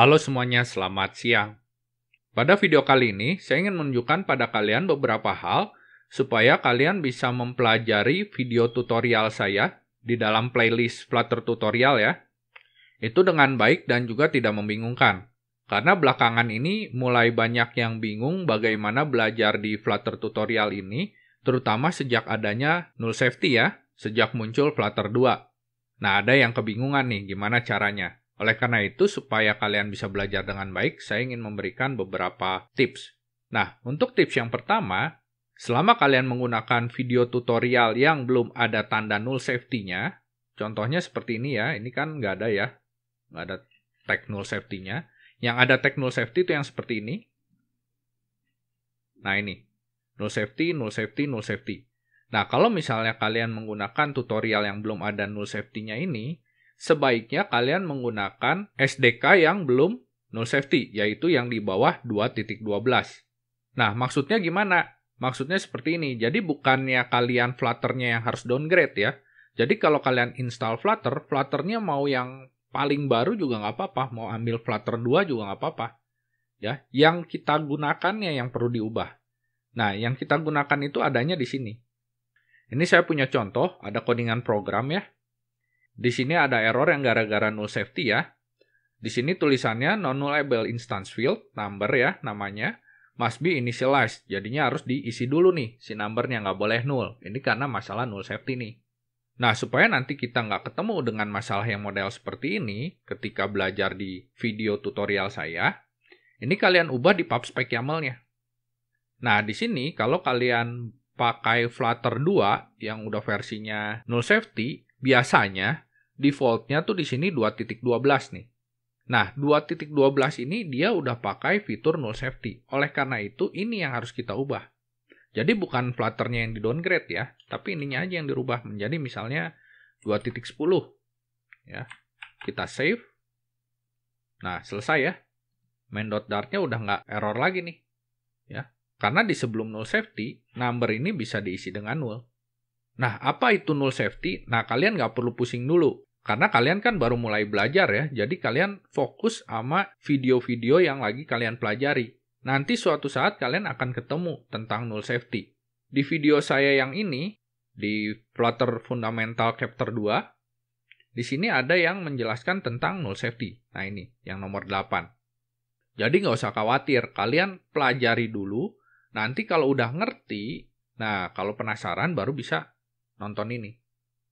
Halo semuanya, selamat siang. Pada video kali ini, saya ingin menunjukkan pada kalian beberapa hal supaya kalian bisa mempelajari video tutorial saya di dalam playlist Flutter Tutorial ya. Itu dengan baik dan juga tidak membingungkan. Karena belakangan ini mulai banyak yang bingung bagaimana belajar di Flutter Tutorial ini, terutama sejak adanya null safety ya, sejak muncul Flutter 2. Nah, ada yang kebingungan nih gimana caranya. Oleh karena itu, supaya kalian bisa belajar dengan baik, saya ingin memberikan beberapa tips. Nah, untuk tips yang pertama, selama kalian menggunakan video tutorial yang belum ada tanda null safety-nya, contohnya seperti ini ya, ini kan nggak ada ya, nggak ada tag null safety-nya. Yang ada tag null safety itu yang seperti ini. Nah ini, null safety, null safety, null safety. Nah, kalau misalnya kalian menggunakan tutorial yang belum ada null safety-nya ini, sebaiknya kalian menggunakan SDK yang belum null safety, yaitu yang di bawah 2.12. Nah, maksudnya gimana? Maksudnya seperti ini. Jadi bukannya kalian Flutternya yang harus downgrade ya. Jadi kalau kalian install Flutter, Flutternya mau yang paling baru juga nggak apa-apa. Mau ambil Flutter 2 juga nggak apa-apa. Ya, yang kita gunakannya yang perlu diubah. Nah, yang kita gunakan itu adanya di sini. Ini saya punya contoh, ada codingan program ya. Di sini ada error yang gara-gara null safety ya. Di sini tulisannya non-nullable instance field, number ya namanya, must be initialized. Jadinya harus diisi dulu nih si numbernya, nggak boleh null. Ini karena masalah null safety nih. Nah, supaya nanti kita nggak ketemu dengan masalah yang model seperti ini ketika belajar di video tutorial saya, ini kalian ubah di pubspec YAML-nya. Nah, di sini kalau kalian pakai Flutter 2 yang udah versinya null safety, Biasanya defaultnya tuh di sini 2.12 nih. Nah, 2.12 ini dia udah pakai fitur null safety. Oleh karena itu, ini yang harus kita ubah. Jadi bukan flutternya yang di downgrade ya, tapi ininya aja yang dirubah menjadi misalnya 2.10. Ya. Kita save. Nah, selesai ya. Main.dart-nya udah nggak error lagi nih. Ya. Karena di sebelum null safety, number ini bisa diisi dengan null. Nah, apa itu null safety? Nah, kalian nggak perlu pusing dulu. Karena kalian kan baru mulai belajar ya, jadi kalian fokus sama video-video yang lagi kalian pelajari. Nanti suatu saat kalian akan ketemu tentang null safety. Di video saya yang ini, di Flutter Fundamental Chapter 2, di sini ada yang menjelaskan tentang null safety. Nah ini, yang nomor 8. Jadi nggak usah khawatir, kalian pelajari dulu, nanti kalau udah ngerti, nah kalau penasaran baru bisa nonton ini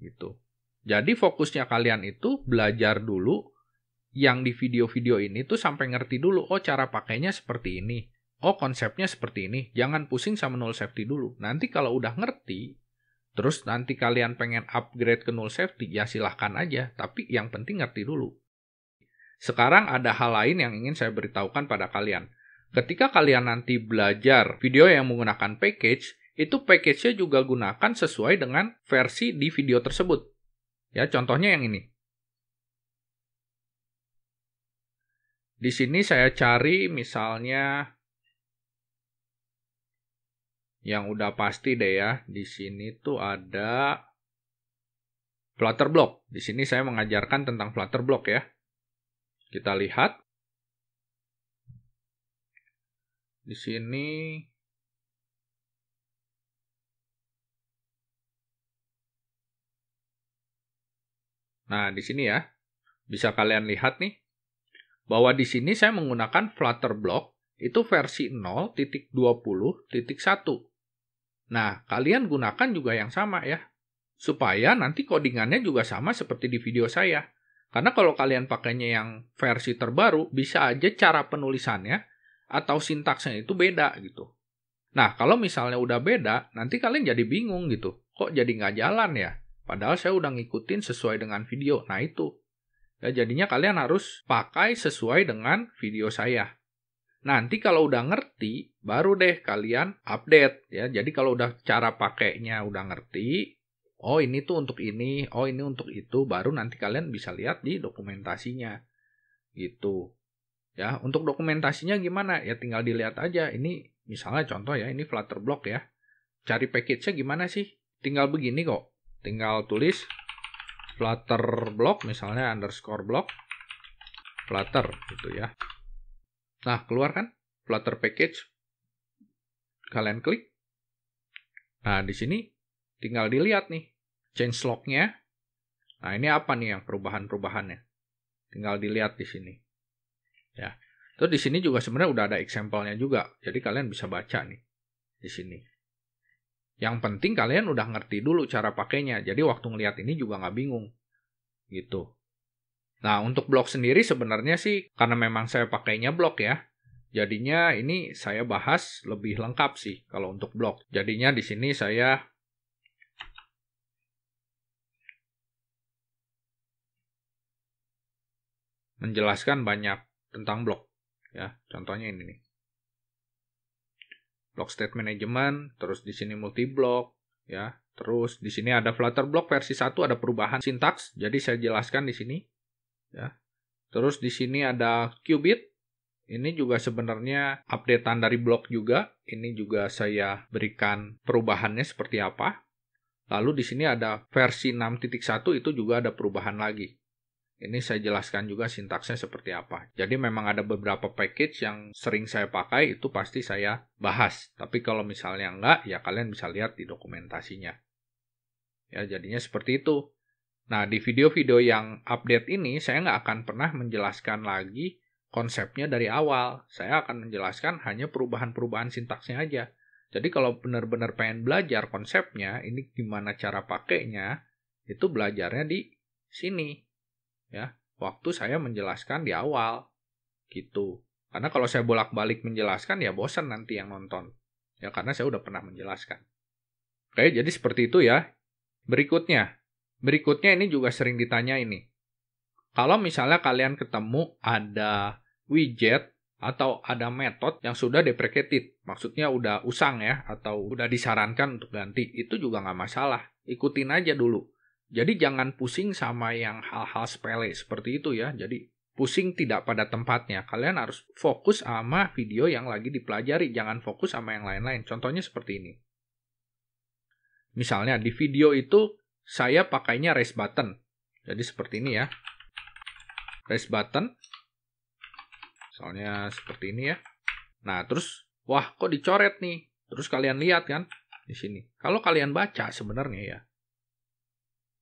gitu. Jadi fokusnya kalian itu belajar dulu yang di video-video ini tuh sampai ngerti dulu oh cara pakainya seperti ini. Oh konsepnya seperti ini. Jangan pusing sama null safety dulu. Nanti kalau udah ngerti terus nanti kalian pengen upgrade ke null safety ya silahkan aja, tapi yang penting ngerti dulu. Sekarang ada hal lain yang ingin saya beritahukan pada kalian. Ketika kalian nanti belajar video yang menggunakan package, itu package-nya juga gunakan sesuai dengan versi di video tersebut. Ya, contohnya yang ini. Di sini saya cari misalnya yang udah pasti deh ya. Di sini tuh ada Flutter Block. Di sini saya mengajarkan tentang Flutter Block ya. Kita lihat. Di sini Nah, di sini ya, bisa kalian lihat nih, bahwa di sini saya menggunakan Flutter Block, itu versi 0.20.1. Nah, kalian gunakan juga yang sama ya, supaya nanti codingannya juga sama seperti di video saya. Karena kalau kalian pakainya yang versi terbaru, bisa aja cara penulisannya atau sintaksnya itu beda gitu. Nah, kalau misalnya udah beda, nanti kalian jadi bingung gitu. Kok jadi nggak jalan ya? Padahal saya udah ngikutin sesuai dengan video. Nah itu. Ya, jadinya kalian harus pakai sesuai dengan video saya. Nanti kalau udah ngerti, baru deh kalian update ya. Jadi kalau udah cara pakainya udah ngerti, oh ini tuh untuk ini, oh ini untuk itu, baru nanti kalian bisa lihat di dokumentasinya. Gitu. Ya, untuk dokumentasinya gimana? Ya tinggal dilihat aja. Ini misalnya contoh ya, ini Flutter Block ya. Cari package-nya gimana sih? Tinggal begini kok tinggal tulis flutter block misalnya underscore block flutter gitu ya nah keluar kan flutter package kalian klik nah di sini tinggal dilihat nih change lognya nah ini apa nih yang perubahan-perubahannya tinggal dilihat di sini ya Terus di sini juga sebenarnya udah ada example-nya juga. Jadi kalian bisa baca nih di sini. Yang penting kalian udah ngerti dulu cara pakainya, jadi waktu ngeliat ini juga nggak bingung. Gitu. Nah, untuk blog sendiri sebenarnya sih, karena memang saya pakainya blog ya, jadinya ini saya bahas lebih lengkap sih kalau untuk blog. Jadinya di sini saya menjelaskan banyak tentang blog. Ya, contohnya ini nih block state management, terus di sini multi block, ya. Terus di sini ada Flutter block versi 1 ada perubahan sintaks, jadi saya jelaskan di sini, ya. Terus di sini ada qubit. Ini juga sebenarnya updatean dari blog juga. Ini juga saya berikan perubahannya seperti apa. Lalu di sini ada versi 6.1 itu juga ada perubahan lagi. Ini saya jelaskan juga sintaksnya seperti apa. Jadi memang ada beberapa package yang sering saya pakai itu pasti saya bahas. Tapi kalau misalnya enggak, ya kalian bisa lihat di dokumentasinya. Ya, jadinya seperti itu. Nah, di video-video yang update ini, saya nggak akan pernah menjelaskan lagi konsepnya dari awal. Saya akan menjelaskan hanya perubahan-perubahan sintaksnya aja. Jadi kalau benar-benar pengen belajar konsepnya, ini gimana cara pakainya, itu belajarnya di sini, ya waktu saya menjelaskan di awal gitu karena kalau saya bolak-balik menjelaskan ya bosan nanti yang nonton ya karena saya udah pernah menjelaskan oke jadi seperti itu ya berikutnya berikutnya ini juga sering ditanya ini kalau misalnya kalian ketemu ada widget atau ada metode yang sudah deprecated, maksudnya udah usang ya, atau udah disarankan untuk ganti, itu juga nggak masalah. Ikutin aja dulu. Jadi jangan pusing sama yang hal-hal sepele seperti itu ya. Jadi pusing tidak pada tempatnya. Kalian harus fokus sama video yang lagi dipelajari, jangan fokus sama yang lain-lain. Contohnya seperti ini. Misalnya di video itu saya pakainya raise button. Jadi seperti ini ya. Raise button. Soalnya seperti ini ya. Nah, terus wah kok dicoret nih. Terus kalian lihat kan di sini. Kalau kalian baca sebenarnya ya,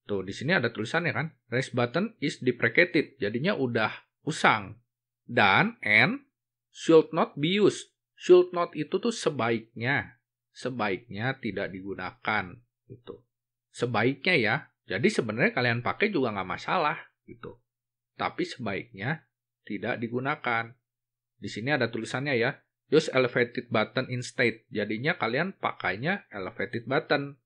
Tuh, di sini ada tulisannya kan? race button is deprecated. Jadinya udah usang. Dan and should not be used. Should not itu tuh sebaiknya. Sebaiknya tidak digunakan. Gitu. Sebaiknya ya. Jadi sebenarnya kalian pakai juga nggak masalah. Gitu. Tapi sebaiknya tidak digunakan. Di sini ada tulisannya ya. Use elevated button instead. Jadinya kalian pakainya elevated button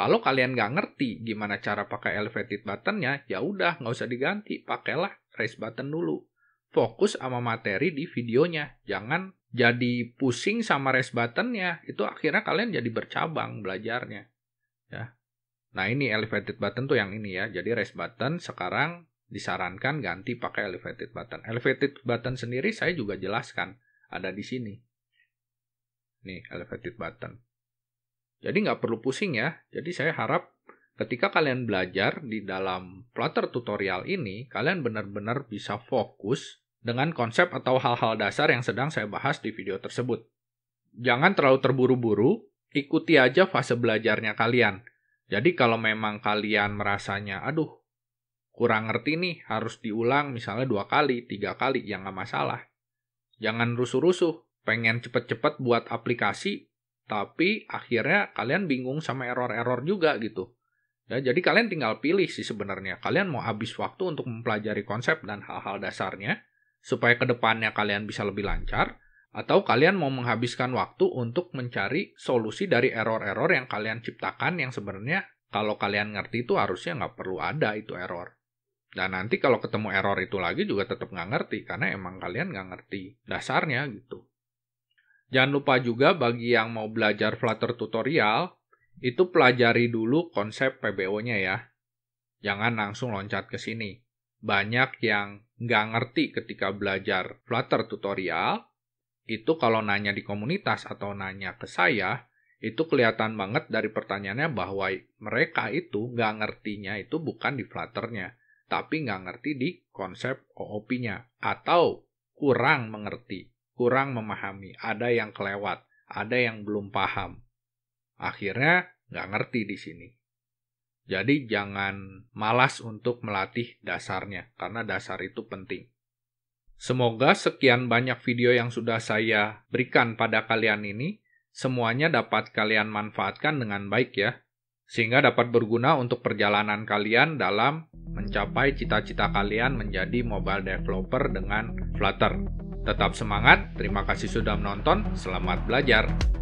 kalau kalian nggak ngerti gimana cara pakai elevated buttonnya, ya udah nggak usah diganti, pakailah raise button dulu. Fokus sama materi di videonya, jangan jadi pusing sama raise buttonnya. Itu akhirnya kalian jadi bercabang belajarnya. Ya. Nah ini elevated button tuh yang ini ya. Jadi raise button sekarang disarankan ganti pakai elevated button. Elevated button sendiri saya juga jelaskan ada di sini. Nih elevated button. Jadi nggak perlu pusing ya. Jadi saya harap ketika kalian belajar di dalam Flutter tutorial ini, kalian benar-benar bisa fokus dengan konsep atau hal-hal dasar yang sedang saya bahas di video tersebut. Jangan terlalu terburu-buru, ikuti aja fase belajarnya kalian. Jadi kalau memang kalian merasanya, aduh, kurang ngerti nih, harus diulang misalnya dua kali, tiga kali, ya nggak masalah. Jangan rusuh-rusuh, pengen cepet-cepet buat aplikasi, tapi akhirnya kalian bingung sama error-error juga gitu. Ya, jadi kalian tinggal pilih sih sebenarnya. Kalian mau habis waktu untuk mempelajari konsep dan hal-hal dasarnya supaya kedepannya kalian bisa lebih lancar atau kalian mau menghabiskan waktu untuk mencari solusi dari error-error yang kalian ciptakan yang sebenarnya kalau kalian ngerti itu harusnya nggak perlu ada itu error. Dan nanti kalau ketemu error itu lagi juga tetap nggak ngerti karena emang kalian nggak ngerti dasarnya gitu. Jangan lupa juga bagi yang mau belajar Flutter tutorial, itu pelajari dulu konsep PBO-nya ya. Jangan langsung loncat ke sini. Banyak yang nggak ngerti ketika belajar Flutter tutorial, itu kalau nanya di komunitas atau nanya ke saya, itu kelihatan banget dari pertanyaannya bahwa mereka itu nggak ngertinya itu bukan di Flutternya, tapi nggak ngerti di konsep OOP-nya, atau kurang mengerti kurang memahami, ada yang kelewat, ada yang belum paham. Akhirnya nggak ngerti di sini. Jadi jangan malas untuk melatih dasarnya, karena dasar itu penting. Semoga sekian banyak video yang sudah saya berikan pada kalian ini, semuanya dapat kalian manfaatkan dengan baik ya, sehingga dapat berguna untuk perjalanan kalian dalam mencapai cita-cita kalian menjadi mobile developer dengan Flutter. Tetap semangat, terima kasih sudah menonton, selamat belajar.